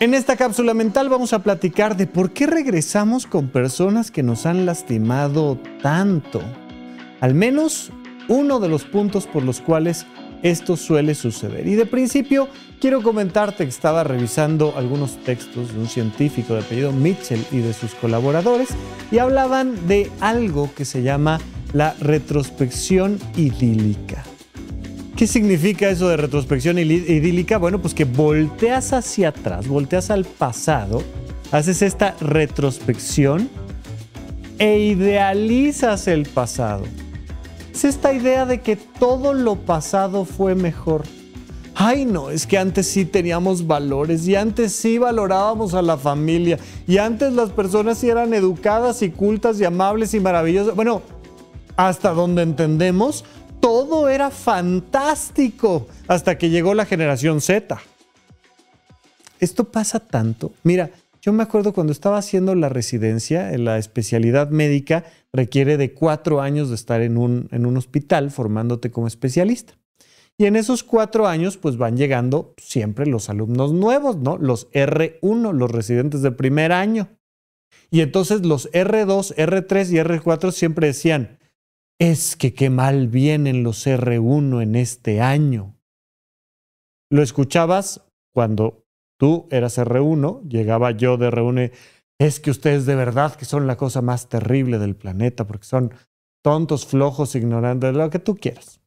En esta cápsula mental vamos a platicar de por qué regresamos con personas que nos han lastimado tanto. Al menos uno de los puntos por los cuales esto suele suceder. Y de principio quiero comentarte que estaba revisando algunos textos de un científico de apellido Mitchell y de sus colaboradores y hablaban de algo que se llama la retrospección idílica. ¿Qué significa eso de retrospección idílica? Bueno, pues que volteas hacia atrás, volteas al pasado, haces esta retrospección e idealizas el pasado. Es esta idea de que todo lo pasado fue mejor. Ay, no, es que antes sí teníamos valores y antes sí valorábamos a la familia y antes las personas sí eran educadas y cultas y amables y maravillosas. Bueno, hasta donde entendemos, todo era fantástico hasta que llegó la generación Z. Esto pasa tanto. Mira, yo me acuerdo cuando estaba haciendo la residencia, en la especialidad médica requiere de cuatro años de estar en un, en un hospital formándote como especialista. Y en esos cuatro años, pues van llegando siempre los alumnos nuevos, ¿no? Los R1, los residentes de primer año. Y entonces los R2, R3 y R4 siempre decían, es que qué mal vienen los R1 en este año. Lo escuchabas cuando tú eras R1, llegaba yo de R1, es que ustedes de verdad que son la cosa más terrible del planeta, porque son tontos, flojos, ignorantes, lo que tú quieras.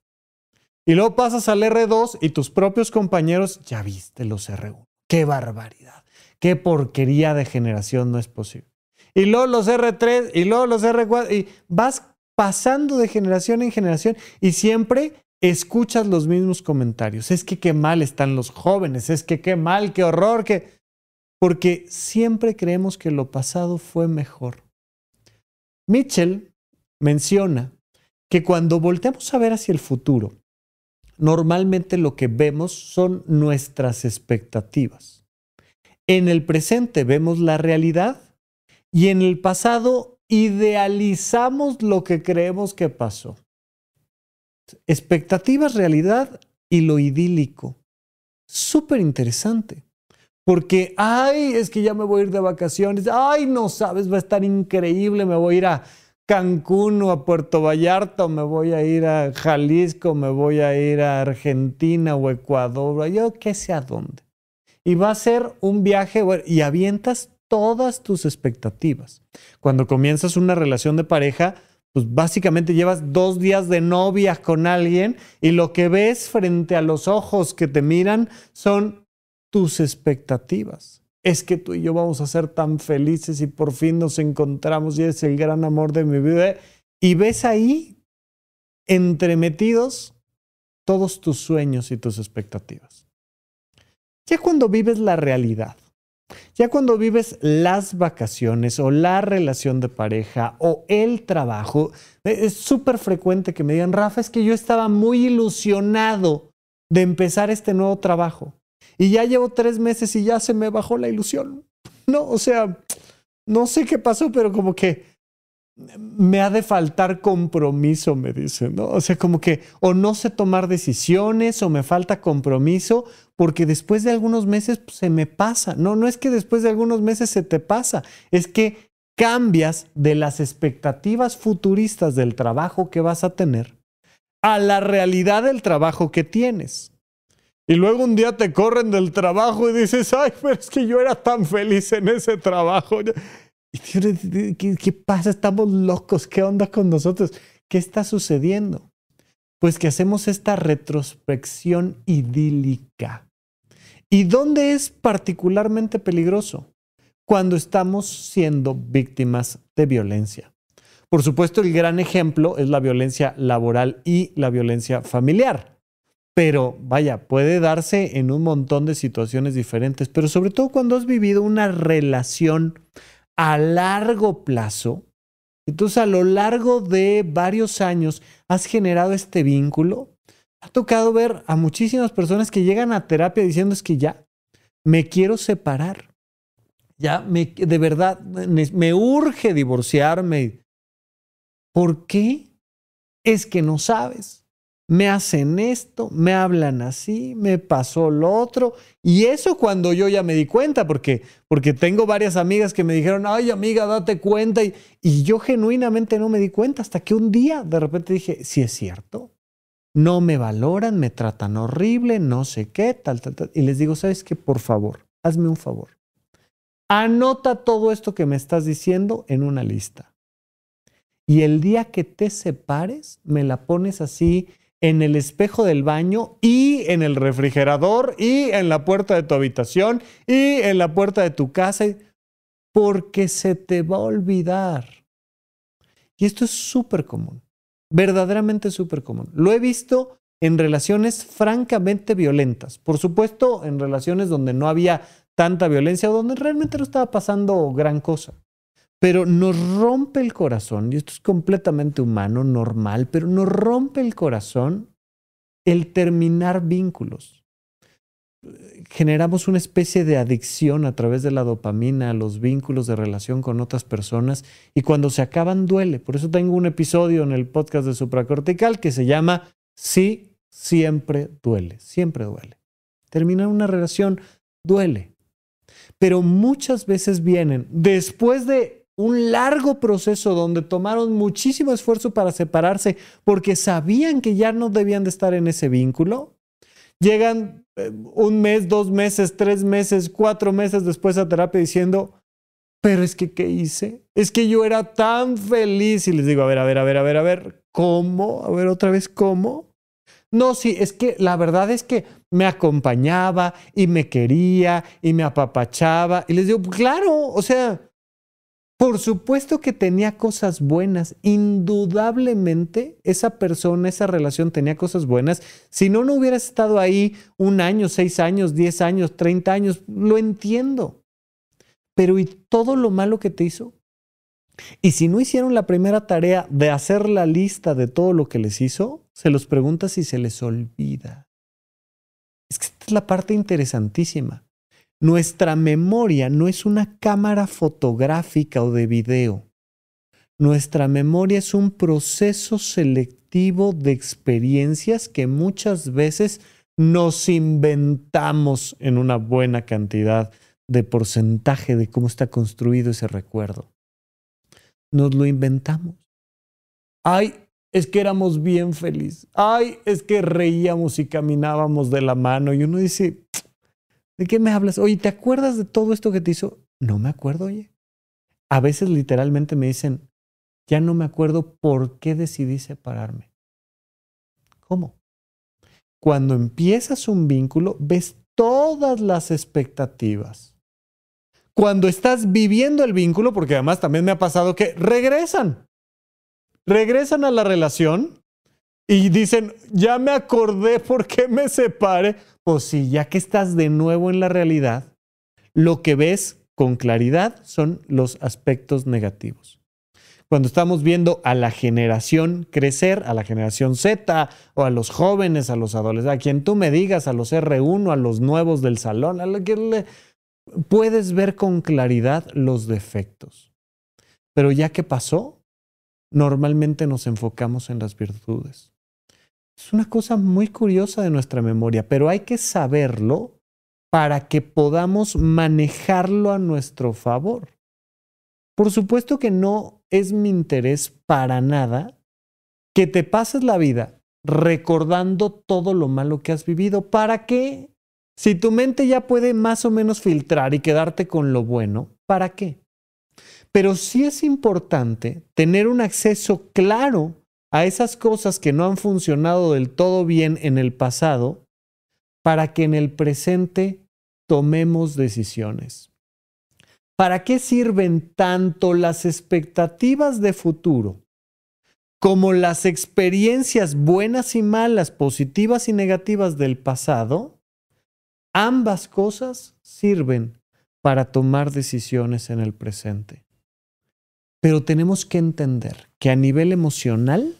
Y luego pasas al R2 y tus propios compañeros, ya viste los R1. ¡Qué barbaridad! ¡Qué porquería de generación no es posible! Y luego los R3 y luego los R4 y vas pasando de generación en generación y siempre escuchas los mismos comentarios. Es que qué mal están los jóvenes, es que qué mal, qué horror, que... Porque siempre creemos que lo pasado fue mejor. Mitchell menciona que cuando volteamos a ver hacia el futuro, normalmente lo que vemos son nuestras expectativas. En el presente vemos la realidad y en el pasado idealizamos lo que creemos que pasó. Expectativas, realidad y lo idílico. Súper interesante. Porque, ay, es que ya me voy a ir de vacaciones. Ay, no sabes, va a estar increíble. Me voy a ir a Cancún o a Puerto Vallarta, o me voy a ir a Jalisco, me voy a ir a Argentina o Ecuador, o yo qué sé a dónde. Y va a ser un viaje, y avientas todas tus expectativas. Cuando comienzas una relación de pareja, pues básicamente llevas dos días de novia con alguien y lo que ves frente a los ojos que te miran son tus expectativas. Es que tú y yo vamos a ser tan felices y por fin nos encontramos y es el gran amor de mi vida. Y ves ahí entremetidos todos tus sueños y tus expectativas. Ya cuando vives la realidad, ya cuando vives las vacaciones o la relación de pareja o el trabajo, e, es súper frecuente que me digan, Rafa, es que yo estaba muy ilusionado de empezar este nuevo trabajo y ya llevo tres meses y ya se me bajó la ilusión. No, o sea, no sé qué pasó, pero como que me ha de faltar compromiso, me dice, ¿no? O sea, como que o no sé tomar decisiones o me falta compromiso, porque después de algunos meses pues, se me pasa. No, no es que después de algunos meses se te pasa, es que cambias de las expectativas futuristas del trabajo que vas a tener a la realidad del trabajo que tienes. Y luego un día te corren del trabajo y dices, ay, pero es que yo era tan feliz en ese trabajo. ¿Qué, pasa? Estamos locos. ¿Qué onda con nosotros? ¿Qué está sucediendo? Pues que hacemos esta retrospección idílica. ¿Y dónde es particularmente peligroso? Cuando estamos siendo víctimas de violencia. Por supuesto, el gran ejemplo es la violencia laboral y la violencia familiar. Pero vaya, puede darse en un montón de situaciones diferentes, pero sobre todo cuando has vivido una relación a largo plazo, entonces a lo largo de varios años has generado este vínculo. Ha tocado ver a muchísimas personas que llegan a terapia diciendo es que ya me quiero separar. Ya me, de verdad me, me urge divorciarme. ¿Por qué? Es que no sabes me hacen esto, me hablan así, me pasó lo otro. Y eso cuando yo ya me di cuenta, porque, porque tengo varias amigas que me dijeron, ay amiga, date cuenta. Y, y yo genuinamente no me di cuenta hasta que un día de repente dije, sí es cierto, no me valoran, me tratan horrible, no sé qué, tal, tal, tal. Y les digo, ¿sabes qué? Por favor, hazme un favor. Anota todo esto que me estás diciendo en una lista. Y el día que te separes, me la pones así en el espejo del baño y en el refrigerador y en la puerta de tu habitación y en la puerta de tu casa, porque se te va a olvidar. Y esto es súper común, verdaderamente súper común. Lo he visto en relaciones francamente violentas, por supuesto en relaciones donde no había tanta violencia, donde realmente no estaba pasando gran cosa pero nos rompe el corazón, y esto es completamente humano, normal, pero nos rompe el corazón el terminar vínculos. Generamos una especie de adicción a través de la dopamina a los vínculos de relación con otras personas y cuando se acaban duele. Por eso tengo un episodio en el podcast de Supracortical que se llama Sí, siempre duele, siempre duele. Terminar una relación duele, pero muchas veces vienen después de un largo proceso donde tomaron muchísimo esfuerzo para separarse porque sabían que ya no debían de estar en ese vínculo. Llegan eh, un mes, dos meses, tres meses, cuatro meses después a terapia diciendo, pero es que, ¿qué hice? Es que yo era tan feliz y les digo, a ver, a ver, a ver, a ver, a ver, ¿cómo? A ver, otra vez, ¿cómo? No, sí, es que la verdad es que me acompañaba y me quería y me apapachaba. Y les digo, claro, o sea, por supuesto que tenía cosas buenas, indudablemente esa persona, esa relación tenía cosas buenas. Si no, no hubieras estado ahí un año, seis años, diez años, treinta años, lo entiendo. Pero ¿y todo lo malo que te hizo? Y si no hicieron la primera tarea de hacer la lista de todo lo que les hizo, se los preguntas si se les olvida. Es que esta es la parte interesantísima. Nuestra memoria no es una cámara fotográfica o de video. Nuestra memoria es un proceso selectivo de experiencias que muchas veces nos inventamos en una buena cantidad de porcentaje de cómo está construido ese recuerdo. Nos lo inventamos. Ay, es que éramos bien felices. Ay, es que reíamos y caminábamos de la mano. Y uno dice, ¿De qué me hablas? Oye, ¿te acuerdas de todo esto que te hizo? No me acuerdo, oye. A veces literalmente me dicen, ya no me acuerdo por qué decidí separarme. ¿Cómo? Cuando empiezas un vínculo, ves todas las expectativas. Cuando estás viviendo el vínculo, porque además también me ha pasado que regresan, regresan a la relación y dicen, ya me acordé por qué me separe? Pues sí, ya que estás de nuevo en la realidad, lo que ves con claridad son los aspectos negativos. Cuando estamos viendo a la generación crecer, a la generación Z, o a los jóvenes, a los adolescentes, a quien tú me digas, a los R1, a los nuevos del salón, a lo que le... puedes ver con claridad los defectos. Pero ya que pasó, normalmente nos enfocamos en las virtudes. Es una cosa muy curiosa de nuestra memoria, pero hay que saberlo para que podamos manejarlo a nuestro favor. Por supuesto que no es mi interés para nada que te pases la vida recordando todo lo malo que has vivido. ¿Para qué? Si tu mente ya puede más o menos filtrar y quedarte con lo bueno, ¿para qué? Pero sí es importante tener un acceso claro a esas cosas que no han funcionado del todo bien en el pasado para que en el presente tomemos decisiones. ¿Para qué sirven tanto las expectativas de futuro como las experiencias buenas y malas, positivas y negativas del pasado? Ambas cosas sirven para tomar decisiones en el presente. Pero tenemos que entender que a nivel emocional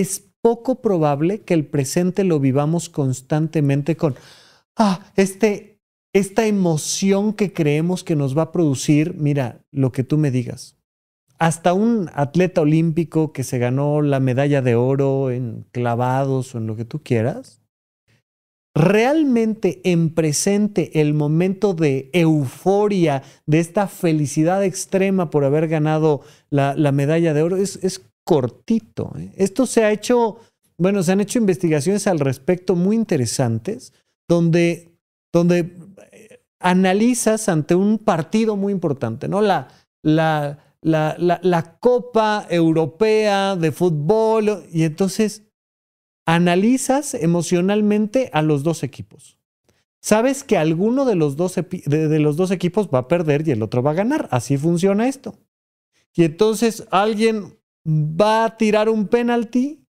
es poco probable que el presente lo vivamos constantemente con, ah, este, esta emoción que creemos que nos va a producir, mira, lo que tú me digas. Hasta un atleta olímpico que se ganó la medalla de oro en clavados o en lo que tú quieras, realmente en presente el momento de euforia, de esta felicidad extrema por haber ganado la, medalla de oro, es cortito. ¿eh? Esto se ha hecho, bueno, se han hecho investigaciones al respecto muy interesantes, donde, donde eh, analizas ante un partido muy importante, ¿no? La, la, la, Copa Europea de Fútbol. Y entonces analizas emocionalmente a los dos equipos. Sabes que alguno de los, dos, de los dos equipos va a perder y el otro va a ganar. Así funciona esto. Y entonces alguien va a tirar un penalti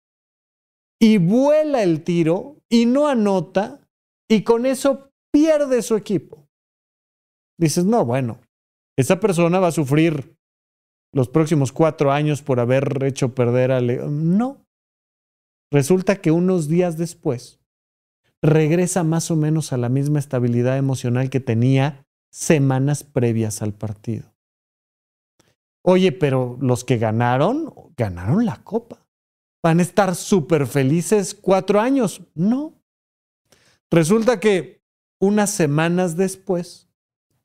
y vuela el tiro y no anota y con eso pierde su equipo. Dices, no, bueno, esa persona va a sufrir los próximos cuatro años por haber hecho perder a León. No. Resulta que unos días después regresa más o menos a la misma estabilidad emocional que tenía semanas previas al partido. Oye, pero los que ganaron, ganaron la copa. ¿Van a estar súper felices cuatro años? No. Resulta que unas semanas después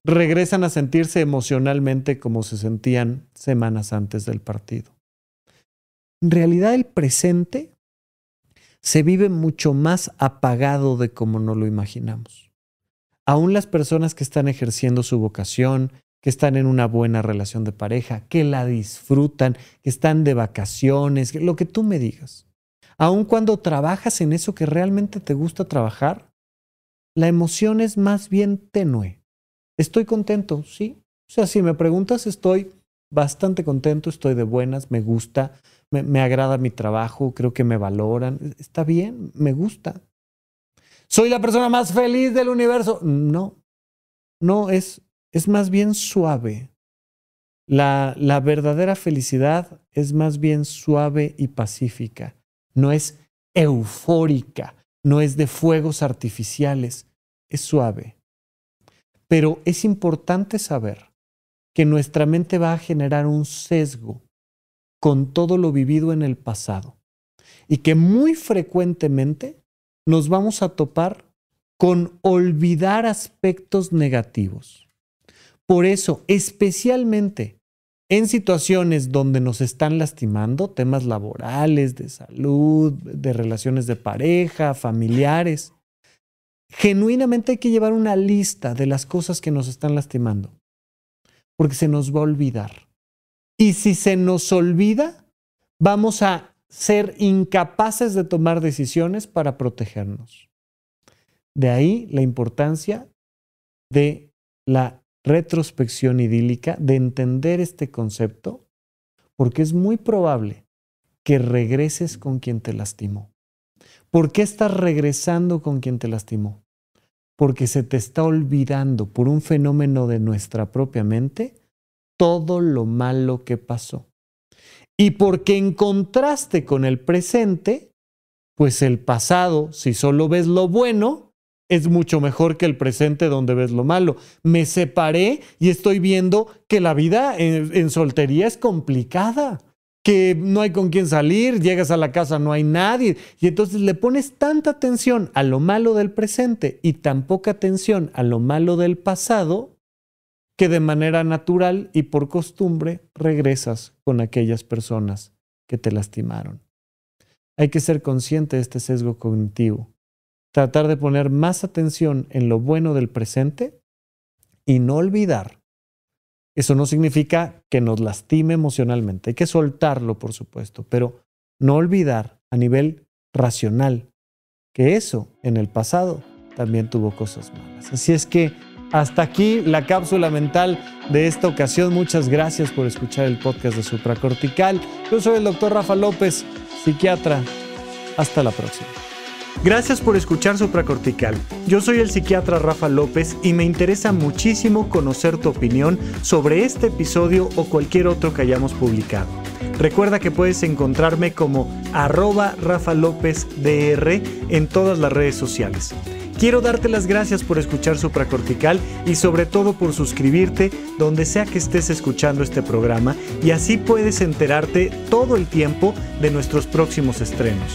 regresan a sentirse emocionalmente como se sentían semanas antes del partido. En realidad el presente se vive mucho más apagado de como no lo imaginamos. Aún las personas que están ejerciendo su vocación, que están en una buena relación de pareja, que la disfrutan, que están de vacaciones, lo que tú me digas. Aun cuando trabajas en eso que realmente te gusta trabajar, la emoción es más bien tenue. Estoy contento, sí. O sea, si me preguntas, estoy bastante contento, estoy de buenas, me gusta, me, me agrada mi trabajo, creo que me valoran, está bien, me gusta. ¿Soy la persona más feliz del universo? No, no es es más bien suave. La, verdadera felicidad es más bien suave y pacífica. No es eufórica, no es de fuegos artificiales, es suave. Pero es importante saber que nuestra mente va a generar un sesgo con todo lo vivido en el pasado y que muy frecuentemente nos vamos a topar con olvidar aspectos negativos. Por eso, especialmente en situaciones donde nos están lastimando, temas laborales, de salud, de relaciones de pareja, familiares, genuinamente hay que llevar una lista de las cosas que nos están lastimando, porque se nos va a olvidar. Y si se nos olvida, vamos a ser incapaces de tomar decisiones para protegernos. De ahí la importancia de la retrospección idílica de entender este concepto, porque es muy probable que regreses con quien te lastimó. ¿Por qué estás regresando con quien te lastimó? Porque se te está olvidando por un fenómeno de nuestra propia mente todo lo malo que pasó. Y porque en contraste con el presente, pues el pasado, si solo ves lo bueno, es mucho mejor que el presente donde ves lo malo. Me separé y estoy viendo que la vida en, soltería es complicada, que no hay con quién salir, llegas a la casa, no hay nadie. Y entonces le pones tanta atención a lo malo del presente y tan poca atención a lo malo del pasado que de manera natural y por costumbre regresas con aquellas personas que te lastimaron. Hay que ser consciente de este sesgo cognitivo tratar de poner más atención en lo bueno del presente y no olvidar. Eso no significa que nos lastime emocionalmente, hay que soltarlo, por supuesto, pero no olvidar a nivel racional que eso en el pasado también tuvo cosas malas. Así es que hasta aquí la cápsula mental de esta ocasión. Muchas gracias por escuchar el podcast de Supracortical. Yo soy el doctor Rafa López, psiquiatra. Hasta la próxima. Gracias por escuchar Supracortical. Yo soy el psiquiatra Rafa López y me interesa muchísimo conocer tu opinión sobre este episodio o cualquier otro que hayamos publicado. Recuerda que puedes encontrarme como arroba Rafa López DR en todas las redes sociales. Quiero darte las gracias por escuchar Supracortical y sobre todo por suscribirte donde sea que estés escuchando este programa y así puedes enterarte todo el tiempo de nuestros próximos estrenos.